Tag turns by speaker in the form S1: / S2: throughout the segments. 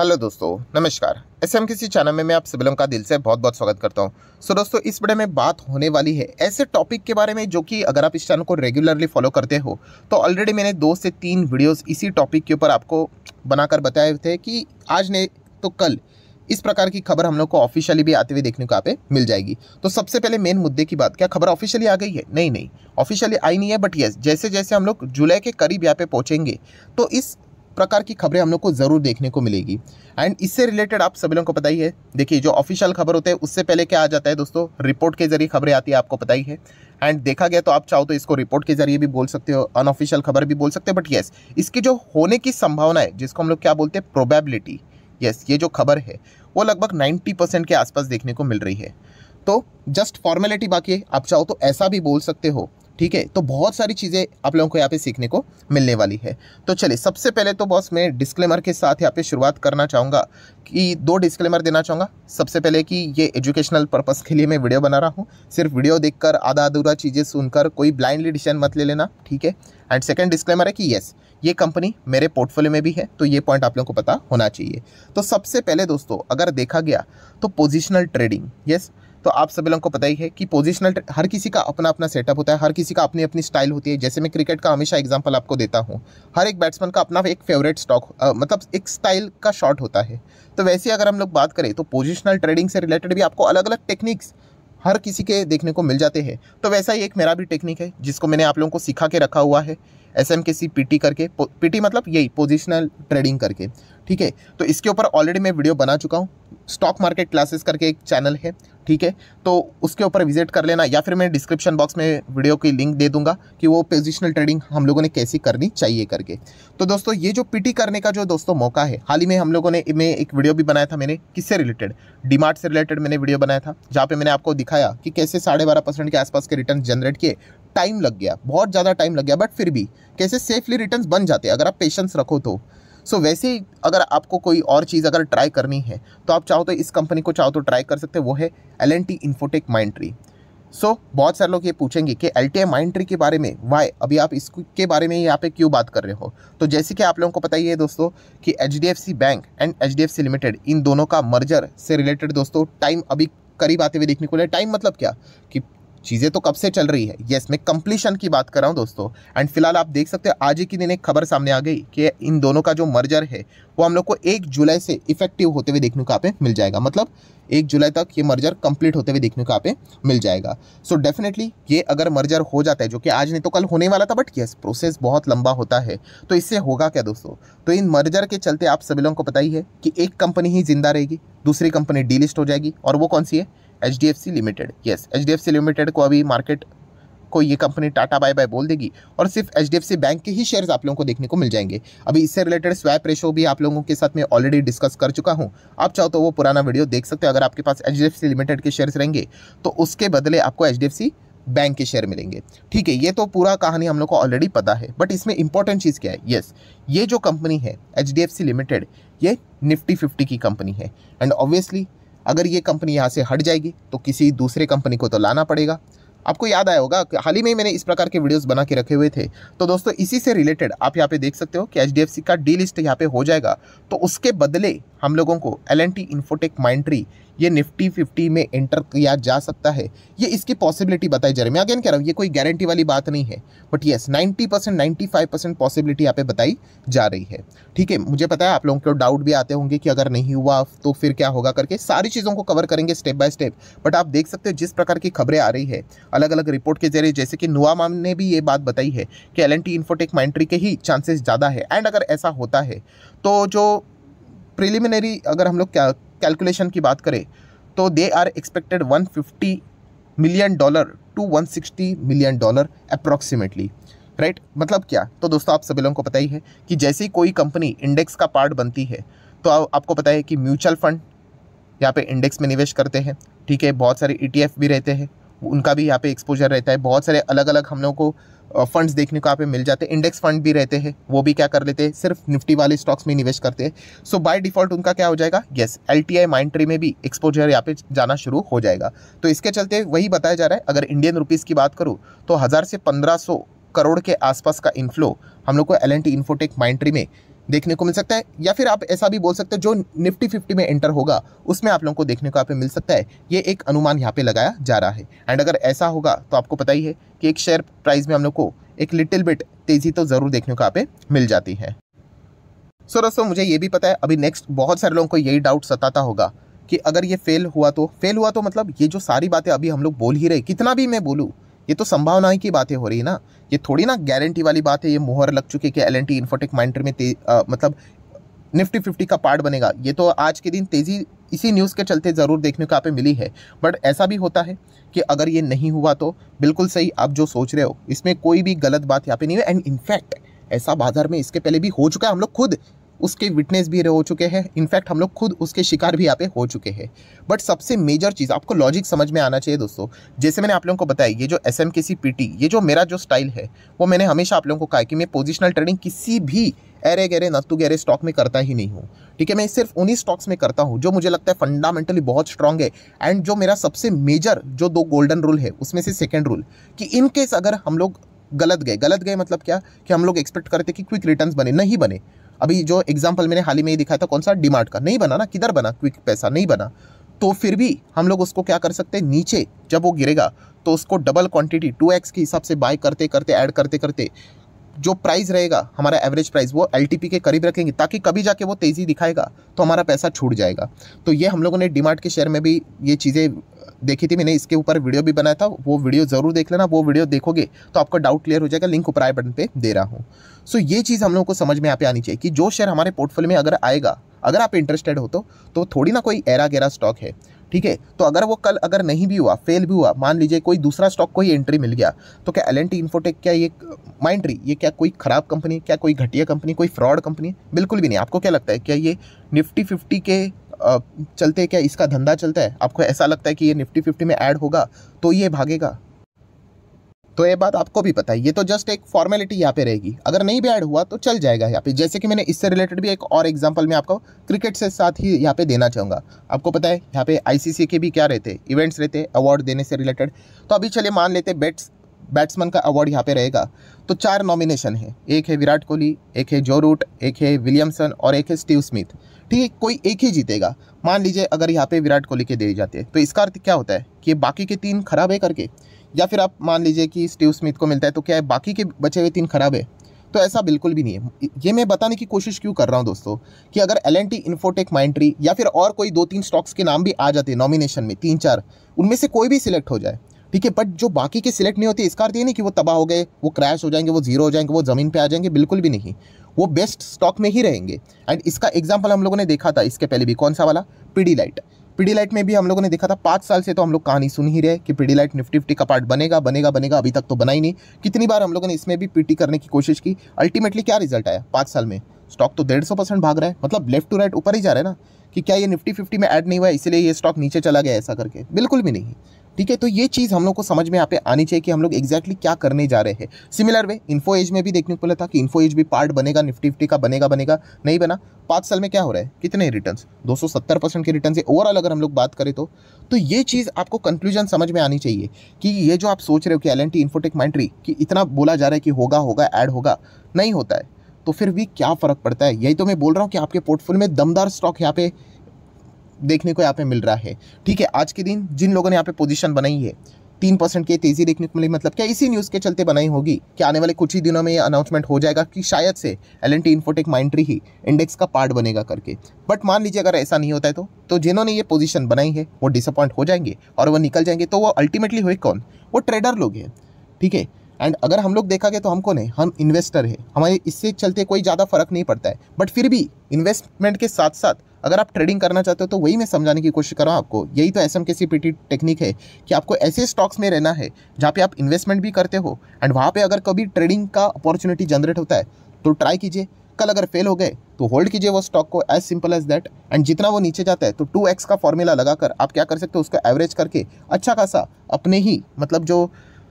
S1: hello दोस्तों नमस्कार S M किसी चैनल में मैं आप सिबिलम का दिल से बहुत बहुत स्वागत करता हूं सो so, दोस्तों इस वीडियो में बात होने वाली है ऐसे टॉपिक के बारे में जो कि अगर आप इस चैनल को रेगुलरली फॉलो करते हो तो ऑलरेडी मैंने दो से तीन वीडियोस इसी टॉपिक के ऊपर आपको बनाकर बताए थे कि आज ने तो कल इस प्रकार की खबर हम लोग को ऑफिशियली भी आते हुए देखने को यहाँ पे मिल जाएगी तो सबसे पहले मेन मुद्दे की बात क्या खबर ऑफिशियली आ गई है नहीं नहीं ऑफिशियली आई नहीं है बट यस जैसे जैसे हम लोग जुलाई के करीब यहाँ पे पहुँचेंगे तो इस प्रकार की खबरें हम लोग को ज़रूर देखने को मिलेगी एंड इससे रिलेटेड आप सभी लोगों को पता ही है देखिए जो ऑफिशियल खबर होते हैं उससे पहले क्या आ जाता है दोस्तों रिपोर्ट के जरिए खबरें आती है आपको पता ही है एंड देखा गया तो आप चाहो तो इसको रिपोर्ट के जरिए भी बोल सकते हो अनऑफिशियल खबर भी बोल सकते हो बट येस इसकी जो होने की संभावना है जिसको हम लोग क्या बोलते हैं प्रोबेबिलिटी यस ये जो खबर है वो लगभग नाइन्टी परसेंट के आसपास देखने को मिल रही है तो जस्ट फॉर्मेलिटी बाकी है आप चाहो तो ऐसा भी बोल सकते हो ठीक है तो बहुत सारी चीज़ें आप लोगों को यहाँ पे सीखने को मिलने वाली है तो चलिए सबसे पहले तो बॉस मैं डिस्क्लेमर के साथ यहाँ पे शुरुआत करना चाहूँगा कि दो डिस्क्लेमर देना चाहूँगा सबसे पहले कि ये एजुकेशनल पर्पज़ के लिए मैं वीडियो बना रहा हूँ सिर्फ वीडियो देखकर आधा अधूरा चीज़ें सुनकर कोई ब्लाइंडली डिसीजन मत ले लेना ठीक है एंड सेकेंड डिस्क्लेमर है कि येस ये कंपनी मेरे पोर्टफोलियो में भी है तो ये पॉइंट आप लोगों को पता होना चाहिए तो सबसे पहले दोस्तों अगर देखा गया तो पोजिशनल ट्रेडिंग येस तो आप सभी लोगों को पता ही है कि पोजिशनल हर किसी का अपना अपना सेटअप होता है हर किसी का अपनी अपनी स्टाइल होती है जैसे मैं क्रिकेट का हमेशा एग्जाम्पल आपको देता हूँ हर एक बैट्समैन का अपना एक फेवरेट स्टॉक मतलब एक स्टाइल का शॉट होता है तो वैसे अगर हम लोग बात करें तो पोजिशनल ट्रेडिंग से रिलेटेड भी आपको अलग अलग टेक्निक्स हर किसी के देखने को मिल जाते हैं तो वैसा ही एक मेरा भी टेक्निक है जिसको मैंने आप लोगों को सिखा के रखा हुआ है S M K C P T करके पी टी मतलब यही पोजिशनल ट्रेडिंग करके ठीक है तो इसके ऊपर ऑलरेडी मैं वीडियो बना चुका हूँ स्टॉक मार्केट क्लासेस करके एक चैनल है ठीक है तो उसके ऊपर विजिट कर लेना या फिर मैं डिस्क्रिप्शन बॉक्स में वीडियो की लिंक दे दूंगा कि वो पोजिशनल ट्रेडिंग हम लोगों ने कैसी करनी चाहिए करके तो दोस्तों ये जो पीटी करने का जो दोस्तों मौका है हाल ही में हम लोगों ने मैं एक वीडियो भी बनाया था मैंने किससे रिलेटेड डिमार्ट से रिलेटेड मैंने वीडियो बनाया था जहाँ पर मैंने आपको दिखाया कि कैसे साढ़े बारह परसेंट के आसपास के रिटर्न जनरेट किए टाइम लग गया बहुत ज़्यादा टाइम लग गया बट फिर भी कैसे सेफली रिटर्न बन जाते अगर आप पेशेंस रखो तो सो so, वैसे ही अगर आपको कोई और चीज़ अगर ट्राई करनी है तो आप चाहो तो इस कंपनी को चाहो तो ट्राई कर सकते हैं वो है L N T Infotech Mindtree so बहुत सारे लोग ये पूछेंगे कि एल टी माइंड ट्री के बारे में वाई अभी आप इसके बारे में यहाँ पे क्यों बात कर रहे हो तो जैसे कि आप लोगों को पता ही है दोस्तों कि H D F C bank and H D F C limited इन दोनों का मर्जर से रिलेटेड दोस्तों टाइम अभी करीब आते हुए देखने को ले टाइम मतलब क्या कि चीज़ें तो कब से चल रही है यस मैं कंप्लीशन की बात कर रहा हूँ दोस्तों एंड फिलहाल आप देख सकते हो आज ही के दिन एक खबर सामने आ गई कि इन दोनों का जो मर्जर है वो हम लोग को एक जुलाई से इफेक्टिव होते हुए देखने को आप मिल जाएगा मतलब एक जुलाई तक ये मर्जर कंप्लीट होते हुए देखने को आप मिल जाएगा सो so डेफिनेटली ये अगर मर्जर हो जाता है जो कि आज नहीं तो कल होने वाला था बट यस प्रोसेस बहुत लंबा होता है तो इससे होगा क्या दोस्तों तो इन मर्जर के चलते आप सभी लोगों को पता ही है कि एक कंपनी ही जिंदा रहेगी दूसरी कंपनी डीलिस्ट हो जाएगी और वो कौन सी है H D F C limited yes H D F C limited को अभी मार्केट को ये कंपनी टाटा बाय बाय बोल देगी और सिर्फ H D F C bank के ही शेयर्स आप लोगों को देखने को मिल जाएंगे अभी इससे रिलेटेड स्वैप रेशो भी आप लोगों के साथ मैं ऑलरेडी डिस्कस कर चुका हूँ आप चाहो तो वो पुराना वीडियो देख सकते हो अगर आपके पास H D F C limited के शेयर्स रहेंगे तो उसके बदले आपको H D F C bank के शेयर मिलेंगे ठीक है ये तो पूरा कहानी हम लोग को ऑलरेडी पता है बट इसमें इंपॉर्टेंट चीज़ क्या है यस ये जो कंपनी है H D F C limited ये निफ्टी फिफ्टी की कंपनी है एंड ऑब्वियसली अगर ये कंपनी यहाँ से हट जाएगी तो किसी दूसरे कंपनी को तो लाना पड़ेगा आपको याद आया होगा कि हाल ही में मैंने इस प्रकार के वीडियोस बना के रखे हुए थे तो दोस्तों इसी से रिलेटेड आप यहाँ पे देख सकते हो कि एच का डी लिस्ट यहाँ पे हो जाएगा तो उसके बदले हम लोगों को L N T Infotech Mindtree ये निफ्टी फिफ्टी में एंटर किया जा सकता है ये इसकी पॉसिबिलिटी बताई जा रही है मैं अगेन कह रहा हूँ ये कोई गारंटी वाली बात नहीं है but yes ninety percent ninety five percent possibility यहाँ पे बताई जा रही है ठीक है मुझे पता है आप लोगों को डाउट भी आते होंगे कि अगर नहीं हुआ तो फिर क्या होगा करके सारी चीज़ों को कवर करेंगे स्टेप बाय स्टेप बट आप देख सकते हो जिस प्रकार की खबरें आ रही है अलग अलग रिपोर्ट के जरिए जैसे कि नुआ ने भी ये बात बताई है कि L N T Infotech Mindtree के ही चांसेस ज़्यादा है एंड अगर ऐसा होता है तो जो प्रिलिमिनरी अगर हम लोग क्या कैलकुलेशन की बात करें तो they are expected 150 million dollar to 160 million dollar approximately right मतलब क्या तो दोस्तों आप सभी लोगों को पता ही है कि जैसे ही कोई कंपनी इंडेक्स का पार्ट बनती है तो आ, आपको पता है कि म्यूचुअल फंड यहाँ पे इंडेक्स में निवेश करते हैं ठीक है बहुत सारे ई e भी रहते हैं उनका भी यहाँ पे एक्सपोजर रहता है बहुत सारे अलग अलग हम लोगों को फंड्स देखने को यहाँ पे मिल जाते हैं इंडेक्स फंड भी रहते हैं वो भी क्या कर लेते हैं सिर्फ निफ्टी वाले स्टॉक्स में निवेश करते हैं सो बाय डिफॉल्ट उनका क्या हो जाएगा येस एल टी आई में भी एक्सपोजर यहाँ पे जाना शुरू हो जाएगा तो इसके चलते वही बताया जा रहा है अगर इंडियन रुपीज़ की बात करूँ तो हज़ार से पंद्रह करोड़ के आसपास का इन्फ्लो हम लोग को L N T Infotech Mindtree में देखने को मिल सकता है या फिर आप ऐसा भी बोल सकते हैं जो निफ्टी फिफ्टी में एंटर होगा उसमें आप लोगों को देखने को यहाँ पे मिल सकता है ये एक अनुमान यहाँ पे लगाया जा रहा है एंड अगर ऐसा होगा तो आपको पता ही है कि एक शेयर प्राइस में हम लोग को एक लिटिल बिट तेज़ी तो ज़रूर देखने को यहाँ पे मिल जाती है सो so, दोस्तों मुझे ये भी पता है अभी नेक्स्ट बहुत सारे लोगों को यही डाउट सताता होगा कि अगर ये फेल हुआ तो फेल हुआ तो मतलब ये जो सारी बातें अभी हम लोग बोल ही रहे कितना भी मैं बोलूँ ये तो संभावना की बातें हो रही है ना ये थोड़ी ना गारंटी वाली बात है ये मुहर लग चुकी है कि L N T Infotech Mindtree में आ, मतलब निफ्टी फिफ्टी का पार्ट बनेगा ये तो आज के दिन तेज़ी इसी न्यूज़ के चलते ज़रूर देखने को आप मिली है बट ऐसा भी होता है कि अगर ये नहीं हुआ तो बिल्कुल सही आप जो सोच रहे हो इसमें कोई भी गलत बात यहाँ पे नहीं है एंड इनफैक्ट ऐसा बाजार में इसके पहले भी हो चुका है हम लोग खुद उसके विटनेस भी हो चुके हैं इनफैक्ट हम लोग खुद उसके शिकार भी यहाँ पे हो चुके हैं बट सबसे मेजर चीज़ आपको लॉजिक समझ में आना चाहिए दोस्तों जैसे मैंने आप लोगों को बताया ये जो एस एम ये जो मेरा जो स्टाइल है वो मैंने हमेशा आप लोगों को कहा कि मैं पोजिशनल ट्रेडिंग किसी भी एरे गहरे नत्तू तो गहरे स्टॉक में करता ही नहीं हूँ ठीक है मैं सिर्फ उन्हीं स्टॉक्स में करता हूँ जो मुझे लगता है फंडामेंटली बहुत स्ट्रांग है एंड जो मेरा सबसे मेजर जो दो गोल्डन रूल है उसमें से सेकेंड रूल कि इन केस अगर हम लोग गलत गए गलत गए मतलब क्या कि हम लोग एक्सपेक्ट करते कि क्विक रिटर्न्स बने नहीं बने अभी जो एग्जाम्पल मैंने हाल ही में ही दिखाया था कौन सा डिमार्ट का नहीं बना ना किधर बना क्विक पैसा नहीं बना तो फिर भी हम लोग उसको क्या कर सकते हैं नीचे जब वो गिरेगा तो उसको डबल क्वांटिटी टू एक्स के हिसाब से बाय करते करते ऐड करते करते जो प्राइस रहेगा हमारा एवरेज प्राइस वो एल के करीब रखेंगे ताकि कभी जाके वो तेज़ी दिखाएगा तो हमारा पैसा छूट जाएगा तो ये हम लोगों ने डिमार्ट के शेयर में भी ये चीज़ें देखी थी मैंने इसके ऊपर वीडियो भी बनाया था वो वीडियो ज़रूर देख लेना वो वीडियो देखोगे तो आपका डाउट क्लियर हो जाएगा लिंक ऊपर आई बटन पर दे रहा हूँ सो so, ये चीज़ हम लोगों को समझ में यहाँ पे आनी चाहिए कि जो शेयर हमारे पोर्टफोलियो में अगर आएगा अगर आप इंटरेस्टेड हो तो, तो, थोड़ी ना कोई एरा गेरा स्टॉक है ठीक है तो अगर वो कल अगर नहीं भी हुआ फेल भी हुआ मान लीजिए कोई दूसरा स्टॉक को ही एंट्री मिल गया तो क्या एल एन टी इन्फोटेक क्या ये माइंट्री ये क्या कोई ख़राब कंपनी क्या कोई घटिया कंपनी कोई फ्रॉड कंपनी बिल्कुल भी नहीं आपको क्या लगता है क्या ये निफ्टी फिफ्टी के चलते क्या इसका धंधा चलता है आपको ऐसा लगता है कि ये निफ्टी फिफ्टी में ऐड होगा तो ये भागेगा तो ये बात आपको भी पता है ये तो जस्ट एक फॉर्मेलिटी यहाँ पे रहेगी अगर नहीं भी ऐड हुआ तो चल जाएगा यहाँ पे जैसे कि मैंने इससे रिलेटेड भी एक और एग्जांपल मैं आपको क्रिकेट से साथ ही यहाँ पे देना चाहूँगा आपको पता है यहाँ पे आईसीसी के भी क्या रहते इवेंट्स रहते अवार्ड देने से रिलेटेड तो अभी चलिए मान लेते बेट्स बैट्समैन का अवार्ड यहाँ पे रहेगा तो चार नॉमिनेशन है एक है विराट कोहली एक है जो रूट एक है विलियमसन और एक है स्टीव स्मिथ ठीक है कोई एक ही जीतेगा मान लीजिए अगर यहाँ पे विराट कोहली के दिए जाते हैं तो इसका अर्थ क्या होता है कि बाकी के तीन खराब है करके या फिर आप मान लीजिए कि स्टीव स्मिथ को मिलता है तो क्या है बाकी के बचे हुए तीन खराब है तो ऐसा बिल्कुल भी नहीं है ये मैं बताने की कोशिश क्यों कर रहा हूँ दोस्तों कि अगर L N T Infotech Mindtree या फिर और कोई दो तीन स्टॉक्स के नाम भी आ जाते हैं नॉमिनेशन में तीन चार उनमें से कोई भी सिलेक्ट हो जाए ठीक है बट जो बाकी के सिलेक्ट नहीं होती इसका अर्थ ये नहीं कि वो तबाह हो गए वो क्रैश हो जाएंगे वो जीरो हो जाएंगे वो ज़मीन पे आ जाएंगे बिल्कुल भी नहीं वो बेस्ट स्टॉक में ही रहेंगे एंड इसका एग्जाम्पल हम लोगों ने देखा था इसके पहले भी कौन सा वाला पीडी लाइट पीडी लाइट में भी हम लोगों ने देखा था पाँच साल से तो हम लोग कहानी सुन ही रहे कि पीडी लाइट निफ्टी फिफ्टी का पार्ट बनेगा बनेगा बनेगा अभी तक तो बना ही नहीं कितनी बार हम लोगों ने इसमें भी पीटी करने की कोशिश की अल्टीमेटली क्या रिजल्ट आया पाँच साल में स्टॉक तो डेढ़ सौ परसेंट भाग रहा है मतलब लेफ्ट टू राइट ऊपर ही जा रहा है ना कि क्या ये निफ्टी फिफ्टी में ऐड नहीं हुआ है इसीलिए ये स्टॉक नीचे चला गया ऐसा करके बिल्कुल भी नहीं ठीक है तो ये चीज़ हम लोग को समझ में यहाँ पे आनी चाहिए कि हम लोग exactly क्या करने जा रहे हैं सिमिलर वे इन्फो एज में भी देखने को मिला था कि इन्फो एज भी पार्ट बनेगा निफ्टी फिफ्टी का बनेगा बनेगा नहीं बना पाँच साल में क्या हो रहा है कितने रिटर्न दो परसेंट के रिटर्न ओवरऑल अगर हम लोग बात करें तो तो ये चीज़ आपको कंक्लूजन समझ में आनी चाहिए कि ये जो आप सोच रहे हो कि L N T Infotech Mindtree कि इतना बोला जा रहा है कि होगा होगा ऐड होगा नहीं होता है तो फिर भी क्या फ़र्क पड़ता है यही तो मैं बोल रहा हूँ कि आपके पोर्टफोलियो में दमदार स्टॉक यहाँ पे देखने को यहाँ पे मिल रहा है ठीक है आज के दिन जिन लोगों ने यहाँ पे पोजीशन बनाई है तीन परसेंट की तेज़ी देखने को मिली मतलब क्या इसी न्यूज़ के चलते बनाई होगी कि आने वाले कुछ ही दिनों में ये अनाउंसमेंट हो जाएगा कि शायद से L N T Infotech Mindtree ही इंडेक्स का पार्ट बनेगा करके बट मान लीजिए अगर ऐसा नहीं होता है तो तो जिन्होंने ये पोजीशन बनाई है वो डिसअपॉइंट हो जाएंगे और वो निकल जाएंगे तो वो अल्टीमेटली हुए कौन वो ट्रेडर लोग हैं ठीक है एंड अगर हम लोग देखा गया तो हमको नहीं हम इन्वेस्टर है हमारे इससे चलते कोई ज़्यादा फर्क नहीं पड़ता है बट फिर भी इन्वेस्टमेंट के साथ साथ अगर आप ट्रेडिंग करना चाहते हो तो वही मैं समझाने की कोशिश कर रहा हूँ आपको यही तो S M K C P T technique है कि आपको ऐसे स्टॉक्स में रहना है जहाँ पे आप इन्वेस्टमेंट भी करते हो एंड वहाँ पे अगर कभी ट्रेडिंग का अपॉर्चुनिटी जनरेट होता है तो ट्राई कीजिए कल अगर फेल हो गए तो होल्ड कीजिए वो स्टॉक को as simple as that and जितना वो नीचे जाता है तो टू एक्स का फॉर्मूला लगाकर आप क्या कर सकते हो उसका एवरेज करके अच्छा खासा अपने ही मतलब जो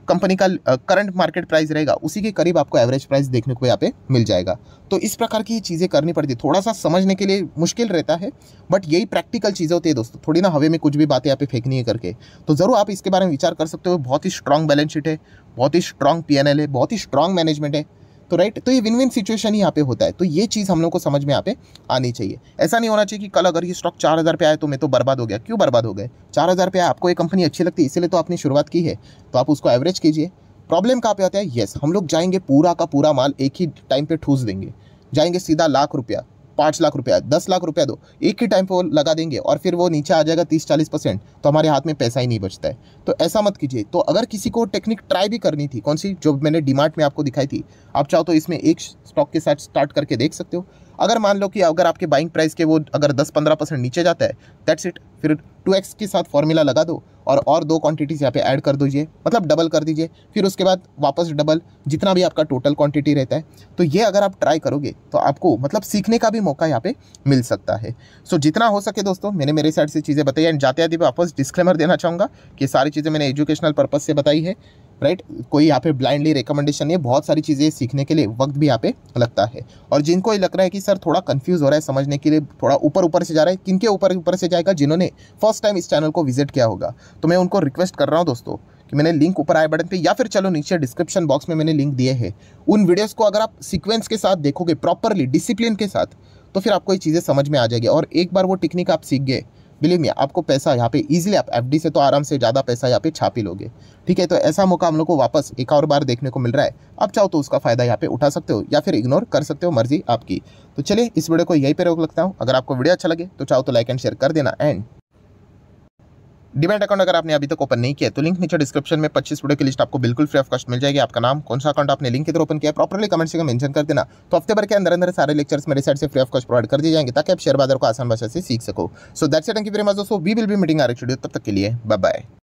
S1: कंपनी का करंट मार्केट प्राइस रहेगा उसी के करीब आपको एवरेज प्राइस देखने को यहाँ पे मिल जाएगा तो इस प्रकार की चीज़ें करनी पड़ती है थोड़ा सा समझने के लिए मुश्किल रहता है बट यही प्रैक्टिकल चीज़ें होती है दोस्तों थोड़ी ना हवे में कुछ भी बातें यहाँ पे फेंकनी है करके तो ज़रूर आप इसके बारे में विचार कर सकते हो बहुत ही स्ट्रॉन्ग बैलेंस शीट है बहुत ही स्ट्रॉन्ग पी है बहुत ही स्ट्रॉन्ग मैनेजमेंट है तो राइट तो ये विन विन सिचुएशन ही यहाँ पे होता है तो ये चीज़ हम लोग को समझ में यहाँ पे आनी चाहिए ऐसा नहीं होना चाहिए कि कल अगर ये स्टॉक चार हज़ार पे आए तो मैं तो बर्बाद हो गया क्यों बर्बाद हो गए चार हज़ार पे आपको ये कंपनी अच्छी लगती है इसलिए तो आपने शुरुआत की है तो आप उसको एवरेज कीजिए प्रॉब्लम कहाँ पे आता है येस हम लोग जाएंगे पूरा का पूरा माल एक ही टाइम पर ठूस देंगे जाएंगे सीधा लाख रुपया पाँच लाख रुपया दस लाख रुपया दो एक ही टाइम पर वो लगा देंगे और फिर वो नीचे आ जाएगा तीस चालीस परसेंट तो हमारे हाथ में पैसा ही नहीं बचता है तो ऐसा मत कीजिए तो अगर किसी को टेक्निक ट्राई भी करनी थी कौन सी जो मैंने डिमार्ट में आपको दिखाई थी आप चाहो तो इसमें एक स्टॉक के साथ स्टार्ट करके देख सकते हो अगर मान लो कि अगर आपके बाइंग प्राइस के वो अगर दस पंद्रह परसेंट नीचे जाता है दैट्स इट फिर टू एक्स के साथ फॉर्मूला लगा दो और और दो क्वांटिटीज़ यहाँ पे ऐड कर दीजिए मतलब डबल कर दीजिए फिर उसके बाद वापस डबल जितना भी आपका टोटल क्वांटिटी रहता है तो ये अगर आप ट्राई करोगे तो आपको मतलब सीखने का भी मौका यहाँ पे मिल सकता है सो so, जितना हो सके दोस्तों मैंने मेरे साइड से चीज़ें बताई एंड जाते आते वापस डिस्क्लेमर देना चाहूँगा कि सारी चीज़ें मैंने एजुकेशनल पर्पज़ से बताई है राइट कोई यहाँ पे ब्लाइंडली रिकमेंडेशन नहीं है बहुत सारी चीज़ें सीखने के लिए वक्त भी यहाँ पे लगता है और जिनको ये लग रहा है कि सर थोड़ा कन्फ्यूज़ हो रहा है समझने के लिए थोड़ा ऊपर ऊपर से जा रहा है किन के ऊपर ऊपर से जाएगा जिन्होंने फर्स्ट टाइम इस चैनल को विजिट किया होगा तो मैं उनको रिक्वेस्ट कर रहा हूँ दोस्तों कि मैंने लिंक ऊपर आए बटन पे या फिर चलो नीचे डिस्क्रिप्शन बॉक्स में मैंने लिंक दिए हैं उन वीडियोस को अगर आप सीक्वेंस के साथ देखोगे प्रॉपरली डिसिप्लिन के साथ तो फिर आपको ये चीज़ें समझ में आ जाएगी और एक बार वो टेक्निक आप सीख गए बिलीव मी आपको पैसा यहाँ पे इजीली आप एफडी से तो आराम से ज़्यादा पैसा यहाँ पे छापी लोगे ठीक है तो ऐसा मौका हम लोग को वापस एक और बार देखने को मिल रहा है आप चाहो तो उसका फ़ायदा यहाँ पे उठा सकते हो या फिर इग्नोर कर सकते हो मर्जी आपकी तो चलिए इस वीडियो को यहीं पर रोक लगता हूँ अगर आपको वीडियो अच्छा लगे तो चाहो तो लाइक एंड शेयर कर देना एंड डिमेट अकाउंट अगर आपने अभी तक ओपन नहीं किया तो लिंक नीचे डिस्क्रिप्शन में पच्चीस प्रोडक्ट की लिस्ट आपको बिल्कुल फ्री ऑफ कॉस्ट मिल जाएगी आपका नाम कौन सा अकाउंट आपने लिंक इधर ओपन किया प्रॉपरली कमेंट से मेंशन कर देना तो हफ्ते भर के अंदर अंदर सारे लेक्चर्स मेरे साइड से फ्री ऑफ कॉस्ट प्रोवाइड कर दिए जाएंगे ताकि आप शेयर बाजार को आसान भाषा से सीख सको so that's it thank you very much दोस्तों we will be meeting our studio तब तक के लिए बाय बाय